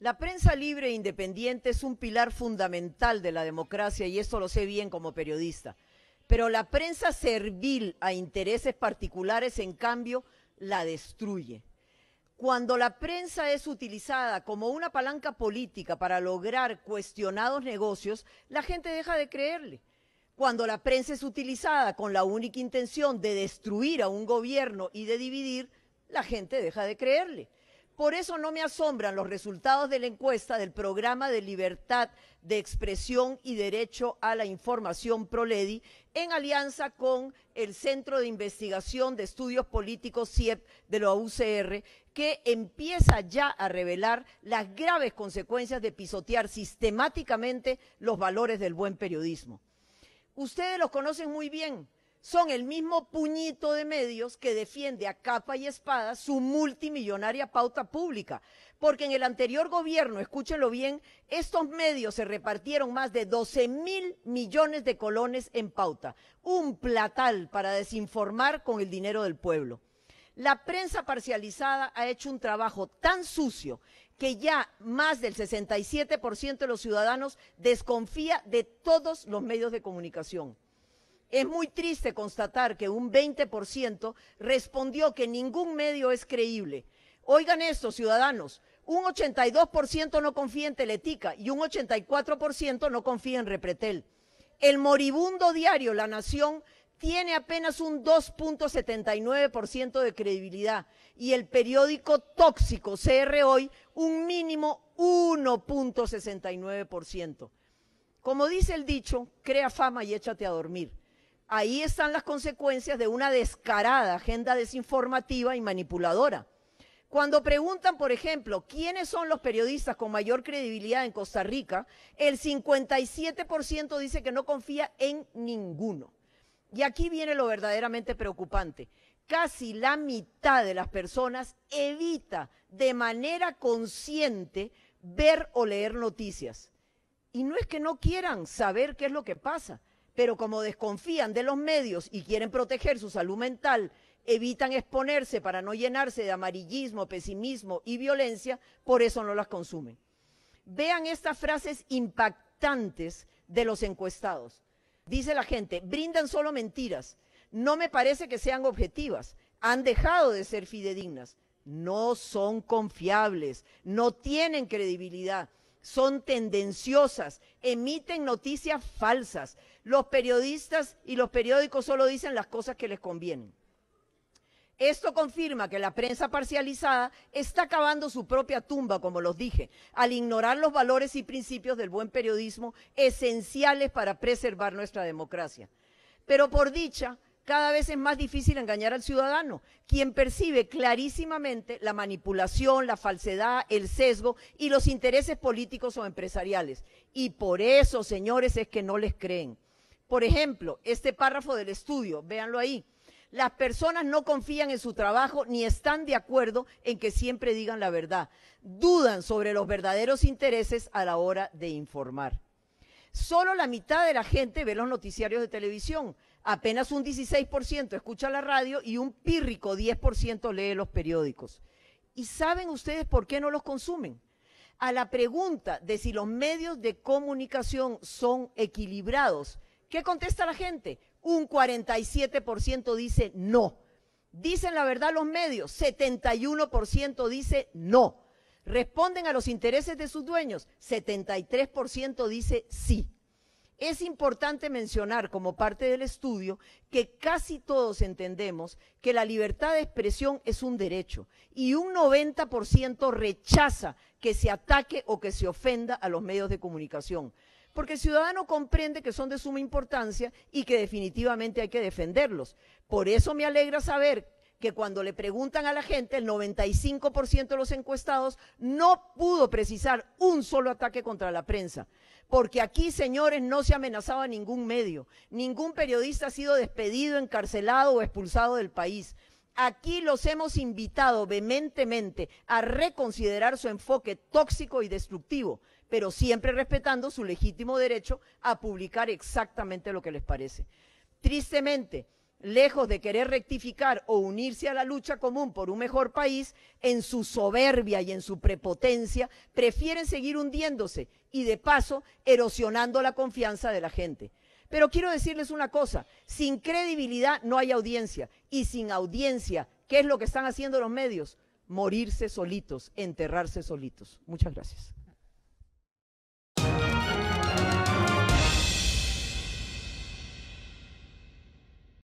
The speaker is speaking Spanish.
La prensa libre e independiente es un pilar fundamental de la democracia y esto lo sé bien como periodista. Pero la prensa servil a intereses particulares, en cambio, la destruye. Cuando la prensa es utilizada como una palanca política para lograr cuestionados negocios, la gente deja de creerle cuando la prensa es utilizada con la única intención de destruir a un gobierno y de dividir, la gente deja de creerle. Por eso no me asombran los resultados de la encuesta del programa de libertad de expresión y derecho a la información ProLEDI en alianza con el Centro de Investigación de Estudios Políticos CIEP de la UCR, que empieza ya a revelar las graves consecuencias de pisotear sistemáticamente los valores del buen periodismo. Ustedes los conocen muy bien son el mismo puñito de medios que defiende a capa y espada su multimillonaria pauta pública. Porque en el anterior gobierno, escúchenlo bien, estos medios se repartieron más de 12 mil millones de colones en pauta. Un platal para desinformar con el dinero del pueblo. La prensa parcializada ha hecho un trabajo tan sucio que ya más del 67% de los ciudadanos desconfía de todos los medios de comunicación. Es muy triste constatar que un 20% respondió que ningún medio es creíble. Oigan esto, ciudadanos, un 82% no confía en Teletica y un 84% no confía en Repretel. El moribundo diario La Nación tiene apenas un 2.79% de credibilidad y el periódico tóxico CR Hoy un mínimo 1.69%. Como dice el dicho, crea fama y échate a dormir ahí están las consecuencias de una descarada agenda desinformativa y manipuladora. Cuando preguntan, por ejemplo, quiénes son los periodistas con mayor credibilidad en Costa Rica, el 57% dice que no confía en ninguno. Y aquí viene lo verdaderamente preocupante. Casi la mitad de las personas evita de manera consciente ver o leer noticias. Y no es que no quieran saber qué es lo que pasa, pero como desconfían de los medios y quieren proteger su salud mental, evitan exponerse para no llenarse de amarillismo, pesimismo y violencia, por eso no las consumen. Vean estas frases impactantes de los encuestados. Dice la gente, brindan solo mentiras, no me parece que sean objetivas, han dejado de ser fidedignas, no son confiables, no tienen credibilidad, son tendenciosas, emiten noticias falsas. Los periodistas y los periódicos solo dicen las cosas que les convienen. Esto confirma que la prensa parcializada está cavando su propia tumba, como los dije, al ignorar los valores y principios del buen periodismo esenciales para preservar nuestra democracia. Pero por dicha, cada vez es más difícil engañar al ciudadano, quien percibe clarísimamente la manipulación, la falsedad, el sesgo y los intereses políticos o empresariales. Y por eso, señores, es que no les creen. Por ejemplo, este párrafo del estudio, véanlo ahí. Las personas no confían en su trabajo ni están de acuerdo en que siempre digan la verdad. Dudan sobre los verdaderos intereses a la hora de informar. Solo la mitad de la gente ve los noticiarios de televisión apenas un 16% escucha la radio y un pírrico 10% lee los periódicos. ¿Y saben ustedes por qué no los consumen? A la pregunta de si los medios de comunicación son equilibrados, ¿qué contesta la gente? Un 47% dice no. Dicen la verdad los medios, 71% dice no. Responden a los intereses de sus dueños, 73% dice sí. Es importante mencionar como parte del estudio que casi todos entendemos que la libertad de expresión es un derecho y un 90% rechaza que se ataque o que se ofenda a los medios de comunicación. Porque el ciudadano comprende que son de suma importancia y que definitivamente hay que defenderlos. Por eso me alegra saber que cuando le preguntan a la gente, el 95% de los encuestados no pudo precisar un solo ataque contra la prensa. Porque aquí, señores, no se ha a ningún medio. Ningún periodista ha sido despedido, encarcelado o expulsado del país. Aquí los hemos invitado vehementemente a reconsiderar su enfoque tóxico y destructivo, pero siempre respetando su legítimo derecho a publicar exactamente lo que les parece. Tristemente, lejos de querer rectificar o unirse a la lucha común por un mejor país, en su soberbia y en su prepotencia, prefieren seguir hundiéndose y de paso erosionando la confianza de la gente. Pero quiero decirles una cosa, sin credibilidad no hay audiencia y sin audiencia, ¿qué es lo que están haciendo los medios? Morirse solitos, enterrarse solitos. Muchas gracias.